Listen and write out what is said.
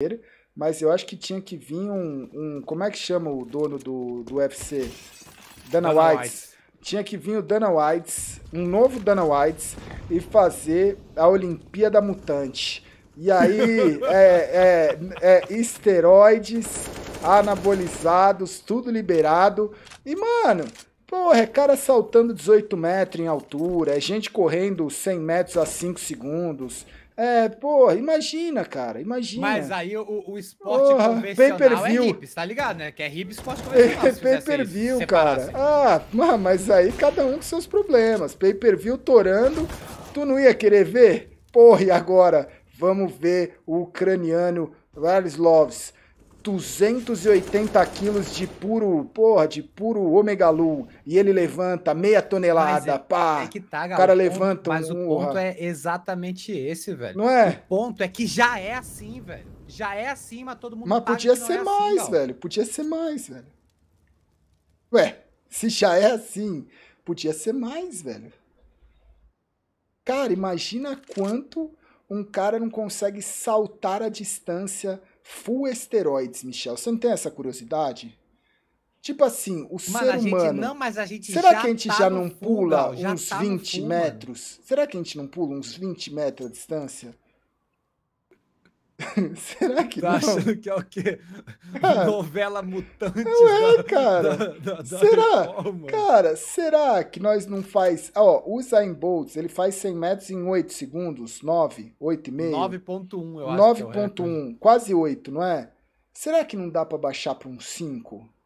dele, mas eu acho que tinha que vir um, um como é que chama o dono do, do UFC? Dana, Dana White. Tinha que vir o Dana White, um novo Dana White, e fazer a Olimpíada Mutante. E aí, é, é, é, esteroides, anabolizados, tudo liberado. E, mano, Porra, é cara saltando 18 metros em altura, é gente correndo 100 metros a 5 segundos. É, porra, imagina, cara, imagina. Mas aí o, o esporte porra, convencional é hips, tá ligado, né? Que é hip esporte convencional. É, pay per view, cara. Ah, mas aí cada um com seus problemas. Pay per view torando, tu não ia querer ver? Porra, e agora? Vamos ver o ucraniano Loves. 280 quilos de puro, porra, de puro ômega lu, e ele levanta meia tonelada, é, pá. É que tá, galera. O cara o ponto, levanta Mas um, o ponto é exatamente esse, velho. Não é? O ponto é que já é assim, velho. Já é assim, mas todo mundo Mas podia ser é assim, mais, assim, velho. Podia ser mais, velho. Ué, se já é assim, podia ser mais, velho. Cara, imagina quanto um cara não consegue saltar a distância full esteroides, Michel. Você não tem essa curiosidade? Tipo assim, o mano, ser humano. Não, mas a gente será já que a gente tá já não full, pula já uns tá 20 full, metros? Mano. Será que a gente não pula uns 20 metros a distância? Será que tá não? achando que é o quê? Cara, ah, Novela mutante? Não é, da, cara. Da, da, será? Reforma. Cara, será que nós não faz... Ó, o Usain Bolt, ele faz 100 metros em 8 segundos, 9, 8,5. 9.1, eu acho 9.1, é quase 8, não é? Será que não dá para baixar para um 5?